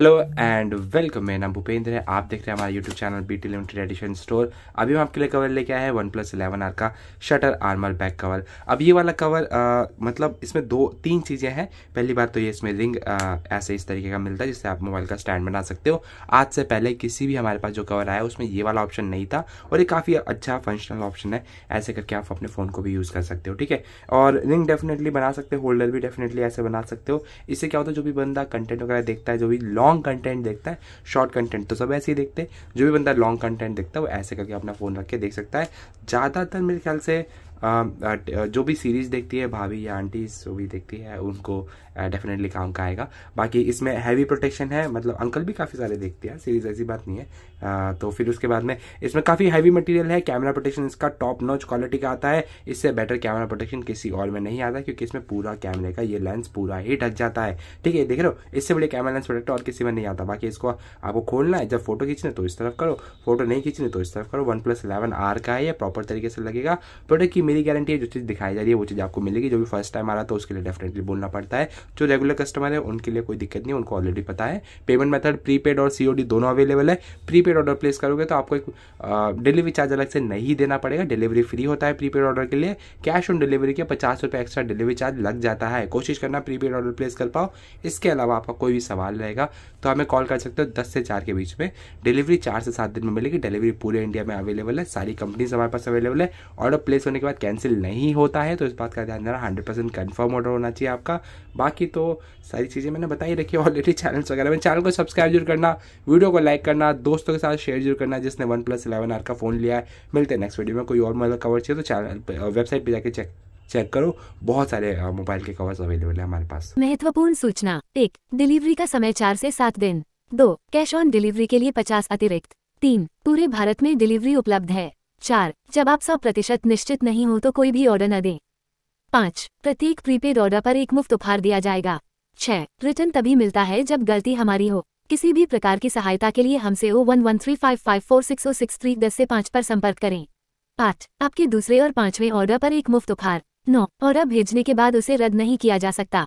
hello and welcome मेरा नाम भूपेंद्र है आप देख रहे हैं हमारा YouTube channel B T limited edition store अभी हम आपके लिए कवर लेके आए हैं वन प्लस इलेवन आर का शटर आर्मर बैक कवर अब ये वाला कवर आ, मतलब इसमें दो तीन चीज़ें हैं पहली बात तो ये इसमें रिंग आ, ऐसे इस तरीके का मिलता है जिससे आप मोबाइल का स्टैंड बना सकते हो आज से पहले किसी भी हमारे पास जो कवर आया उसमें ये वाला ऑप्शन नहीं था और ये काफ़ी अच्छा फंक्शनल ऑप्शन है ऐसे करके आप अपने फ़ोन को भी यूज़ कर सकते हो ठीक है और रिंग डेफिनेटली बना सकते हो होल्डर भी डेफिनेटली ऐसे बना सकते हो इससे क्या होता है जो भी बंदा कंटेंट वगैरह देखता है जो भी लॉन्ग लॉन्ग कंटेंट देखता है शॉर्ट कंटेंट तो सब ऐसे ही देखते हैं जो भी बंदा लॉन्ग कंटेंट देखता है वो ऐसे करके अपना फ़ोन रख के देख सकता है ज़्यादातर मेरे ख्याल से Um, uh, जो भी सीरीज़ देखती है भाभी या आंटी जो भी देखती है उनको डेफिनेटली uh, काम का आएगा बाकी इसमें हैवी प्रोटेक्शन है मतलब अंकल भी काफ़ी सारे देखते हैं सीरीज़ ऐसी बात नहीं है uh, तो फिर उसके बाद में इसमें काफ़ी हैवी मटेरियल है कैमरा प्रोटेक्शन इसका टॉप नॉच क्वालिटी का आता है इससे बेटर कैमरा प्रोटेक्शन किसी और में नहीं आता क्योंकि इसमें पूरा कैमरे का ये लेंस पूरा ही ढक जाता है ठीक है देख रहे हो इससे बड़े कैमरा लेंस प्रोडक्ट और किसी में नहीं आता बाकी इसको आपको खोलना है जब फोटो खींचने तो इस तरफ करो फोटो नहीं खींचने तो इस तरफ करो वन प्लस इलेवन आर का है यह प्रॉपर तरीके से लगेगा प्रोडक्ट की मेरी गारंटी है जो चीज़ दिखाई जा रही है वो चीज़ आपको मिलेगी जो भी फर्स्ट टाइम आ रहा था उसके लिए डेफिनेटली बोलना पड़ता है जो रेगुलर कस्टमर है उनके लिए कोई दिक्कत नहीं उनको ऑलरेडी पता है पेमेंट मेथड प्रीपेड और सीओडी दोनों अवेलेबल है प्रीपेड ऑर्डर प्लेस करोगे तो आपको एक डिलीवरी चार्ज अलग से नहीं देना पड़ेगा डिलीवरी फ्री होता है प्रीपेड ऑर्डर के लिए कैश ऑन डिलीवरी के पचास रुपये एक्स्ट्रा डिलीवरी चार्ज लग जाता है कोशिश करना प्रीपेड ऑर्डर प्लेस कर पाओ इसके अलावा आपका कोई भी सवाल रहेगा तो हमें कॉल कर सकते हो दस से चार के बीच में डिलीवरी चार से सात दिन में मिलेगी डिलीवरी पूरे इंडिया में अवेलेबल है सारी कंपनीज हमारे पास अवेलेबल है ऑर्डर प्लेस होने के बाद कैंसिल नहीं होता है तो इस बात का ध्यान देना हंड्रेड परसेंट कन्फर्म ऑर्डर होना चाहिए आपका बाकी तो सारी चीज़ें मैंने बताई रखी ऑलरेडी चैनल्स वगैरह में चैनल को सब्सक्राइब जरूर करना वीडियो को लाइक करना दोस्तों के साथ शेयर जरूर करना जिसने वन प्लस इलेवन आर का फ़ोन लिया है मिलते हैं नेक्स्ट वीडियो में कोई और मतलब कवर चाहिए तो चैनल वेबसाइट पर जाकर चेक चेक करो बहुत सारे मोबाइल uh, के कवर्स अवेलेबल है हमारे पास महत्वपूर्ण सूचना एक डिलीवरी का समय चार से सात दिन दो कैश ऑन डिलीवरी के लिए पचास अतिरिक्त तीन पूरे भारत में डिलीवरी उपलब्ध है चार जब आप सौ प्रतिशत निश्चित नहीं हो तो कोई भी ऑर्डर न दें पाँच प्रत्येक प्रीपेड ऑर्डर पर एक मुफ्त उपहार दिया जाएगा छः रिटर्न तभी मिलता है जब गलती हमारी हो किसी भी प्रकार की सहायता के लिए हमसे o one one three five five four six o six three दस से पाँच पर संपर्क करें आठ आपके दूसरे और पांचवें ऑर्डर पर एक मुफ्त उपहार नौ ऑर्डर भेजने के बाद उसे रद्द नहीं किया जा सकता